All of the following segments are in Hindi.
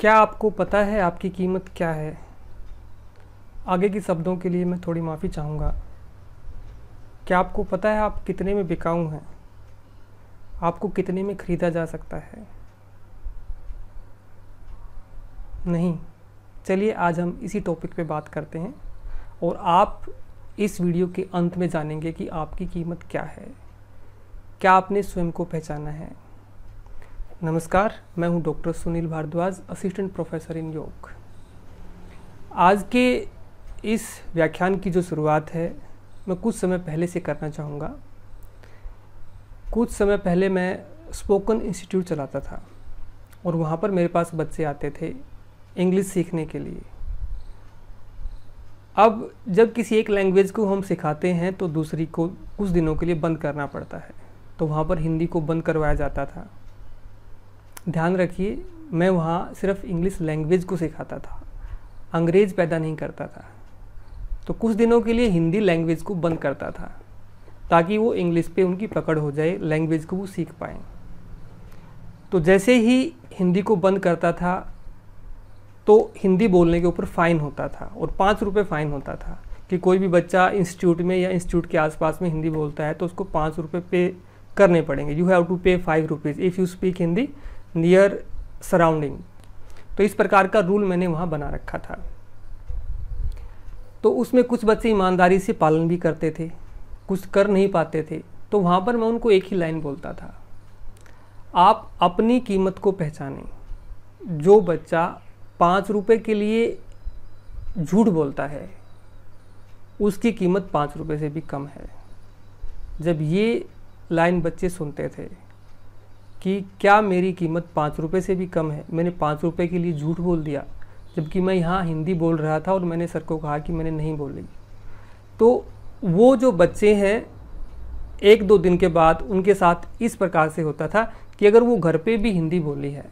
क्या आपको पता है आपकी कीमत क्या है आगे की शब्दों के लिए मैं थोड़ी माफ़ी चाहूँगा क्या आपको पता है आप कितने में बिकाऊ हैं आपको कितने में ख़रीदा जा सकता है नहीं चलिए आज हम इसी टॉपिक पे बात करते हैं और आप इस वीडियो के अंत में जानेंगे कि आपकी कीमत क्या है क्या आपने स्वयं को पहचाना है नमस्कार मैं हूं doctor Sunil Bhardwaj assistant professor in yoga आज के इस व्याख्यान की जो शुरुआत है मैं कुछ समय पहले से करना चाहूँगा कुछ समय पहले मैं स्पोकन इंस्टीट्यूट चलाता था और वहाँ पर मेरे पास बच्चे आते थे इंग्लिश सीखने के लिए अब जब किसी एक लैंग्वेज को हम सिखाते हैं तो दूसरी को कुछ दिनों के लिए बंद करना पड़ता है तो वहाँ पर हिंदी को बंद करवाया जाता था ध्यान रखिए मैं वहाँ सिर्फ इंग्लिश लैंग्वेज को सिखाता था अंग्रेज पैदा नहीं करता था तो कुछ दिनों के लिए हिंदी लैंग्वेज को बंद करता था ताकि वो इंग्लिश पे उनकी पकड़ हो जाए लैंग्वेज को वो सीख पाए तो जैसे ही हिंदी को बंद करता था तो हिंदी बोलने के ऊपर फ़ाइन होता था और पाँच रुपये फ़ाइन होता था कि कोई भी बच्चा इंस्टीट्यूट में या इंस्टीट्यूट के आसपास में हिंदी बोलता है तो उसको पाँच रुपये पे करने पड़ेंगे you have to pay five rupees if you speak Hindi near surrounding तो इस प्रकार का रूल मैंने वहाँ बना रखा था तो उसमें कुछ बच्चे ईमानदारी से पालन भी करते थे कुछ कर नहीं पाते थे तो वहाँ पर मैं उनको एक ही लाइन बोलता था आप अपनी कीमत को पहचानें जो बच्चा पाँच रुपये के लिए झूठ बोलता है उसकी कीमत पाँच रुपये से भी कम है जब ये लाइन बच्चे सुनते थे कि क्या मेरी कीमत पाँच रुपये से भी कम है मैंने पाँच रुपये के लिए झूठ बोल दिया जबकि मैं यहाँ हिंदी बोल रहा था और मैंने सर को कहा कि मैंने नहीं बोली तो वो जो बच्चे हैं एक दो दिन के बाद उनके साथ इस प्रकार से होता था कि अगर वो घर पे भी हिंदी बोली है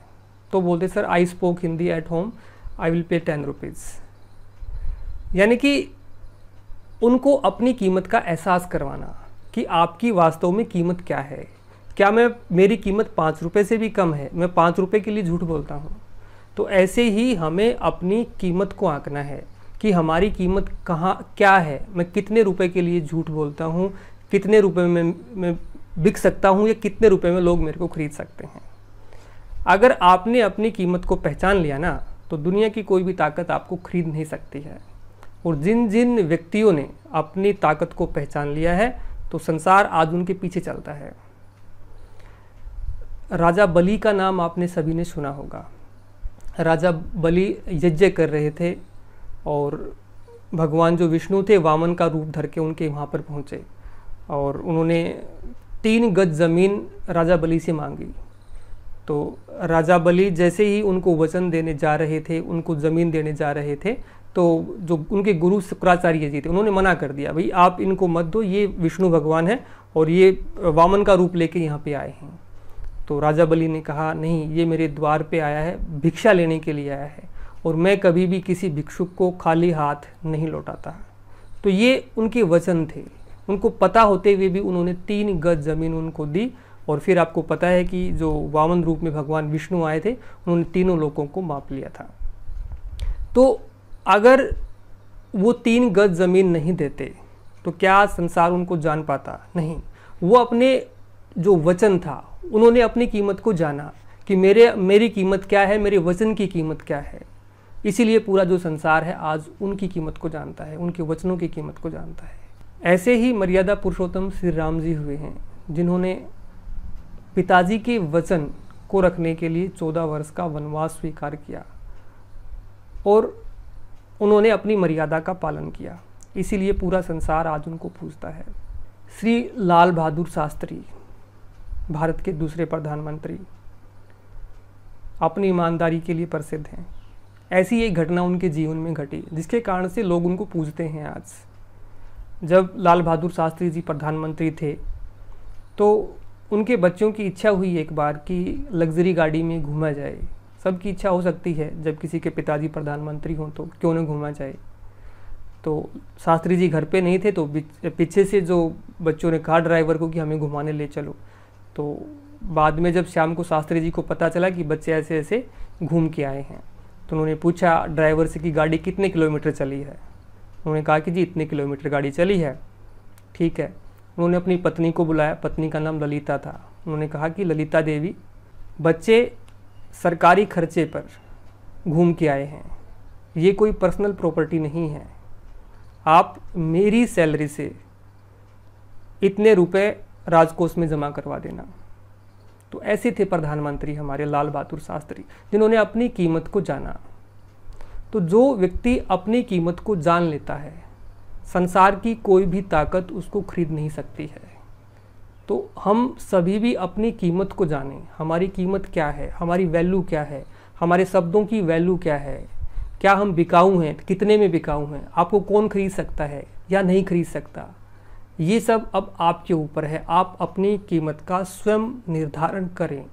तो बोलते sir I spoke Hindi at home I will pay ten rupees यानी कि उनको अपनी कीमत का एहसास करवाना कि आपकी वास्तव में कीमत क्या है क्या मैं मेरी कीमत पाँच रुपये से भी कम है मैं पाँच रुपये के लिए झूठ बोलता हूँ तो ऐसे ही हमें अपनी कीमत को आंकना है कि हमारी कीमत कहाँ क्या है मैं कितने रुपए के लिए झूठ बोलता हूँ कितने रुपए में मैं बिक सकता हूँ या कितने रुपए में लोग मेरे को खरीद सकते हैं अगर आपने अपनी कीमत को पहचान लिया ना तो दुनिया की कोई भी ताकत आपको खरीद नहीं सकती है और जिन जिन व्यक्तियों ने अपनी ताकत को पहचान लिया है तो संसार आज उनके पीछे चलता है राजा बलि का नाम आपने सभी ने सुना होगा राजा बलि यज्ञ कर रहे थे और भगवान जो विष्णु थे वामन का रूप धर के उनके वहाँ पर पहुँचे और उन्होंने तीन गज ज़मीन राजा बलि से मांगी तो राजा बलि जैसे ही उनको वचन देने जा रहे थे उनको ज़मीन देने जा रहे थे तो जो उनके गुरु शुक्राचार्य जी थे उन्होंने मना कर दिया भाई आप इनको मत दो ये विष्णु भगवान है और ये वामन का रूप लेके यहाँ पे आए हैं तो राजा बलि ने कहा नहीं ये मेरे द्वार पे आया है भिक्षा लेने के लिए आया है और मैं कभी भी किसी भिक्षुक को खाली हाथ नहीं लौटाता तो ये उनके वचन थे उनको पता होते हुए भी उन्होंने तीन गज ज़मीन उनको दी और फिर आपको पता है कि जो वामन रूप में भगवान विष्णु आए थे उन्होंने तीनों लोगों को माप लिया था तो अगर वो तीन गज ज़मीन नहीं देते तो क्या संसार उनको जान पाता नहीं वो अपने जो वचन था उन्होंने अपनी कीमत को जाना कि मेरे मेरी कीमत क्या है मेरे वचन की कीमत क्या है इसीलिए पूरा जो संसार है आज उनकी कीमत को जानता है उनके वचनों की कीमत को जानता है ऐसे ही मर्यादा पुरुषोत्तम श्री राम जी हुए हैं जिन्होंने पिताजी के वचन को रखने के लिए चौदह वर्ष का वनवास स्वीकार किया और उन्होंने अपनी मर्यादा का पालन किया इसीलिए पूरा संसार आज उनको पूछता है श्री लाल बहादुर शास्त्री भारत के दूसरे प्रधानमंत्री अपनी ईमानदारी के लिए प्रसिद्ध हैं ऐसी एक घटना उनके जीवन में घटी जिसके कारण से लोग उनको पूजते हैं आज जब लाल बहादुर शास्त्री जी प्रधानमंत्री थे तो उनके बच्चों की इच्छा हुई एक बार कि लग्जरी गाड़ी में घूमा जाए सबकी इच्छा हो सकती है जब किसी के पिताजी प्रधानमंत्री हों तो क्यों ना घूमा जाए तो शास्त्री जी घर पे नहीं थे तो पीछे से जो बच्चों ने कहा ड्राइवर को कि हमें घुमाने ले चलो तो बाद में जब शाम को शास्त्री जी को पता चला कि बच्चे ऐसे ऐसे घूम के आए हैं तो उन्होंने पूछा ड्राइवर से कि गाड़ी कितने किलोमीटर चली है उन्होंने कहा कि जी इतने किलोमीटर गाड़ी चली है ठीक है उन्होंने अपनी पत्नी को बुलाया पत्नी का नाम ललिता था उन्होंने कहा कि ललिता देवी बच्चे सरकारी खर्चे पर घूम के आए हैं ये कोई पर्सनल प्रॉपर्टी नहीं है आप मेरी सैलरी से इतने रुपए राजकोष में जमा करवा देना तो ऐसे थे प्रधानमंत्री हमारे लाल बहादुर शास्त्री जिन्होंने अपनी कीमत को जाना तो जो व्यक्ति अपनी कीमत को जान लेता है संसार की कोई भी ताकत उसको खरीद नहीं सकती है तो हम सभी भी अपनी कीमत को जानें हमारी कीमत क्या है हमारी वैल्यू क्या है हमारे शब्दों की वैल्यू क्या है क्या हम बिकाऊ हैं कितने में बिकाऊ हैं आपको कौन खरीद सकता है या नहीं खरीद सकता ये सब अब आपके ऊपर है आप अपनी कीमत का स्वयं निर्धारण करें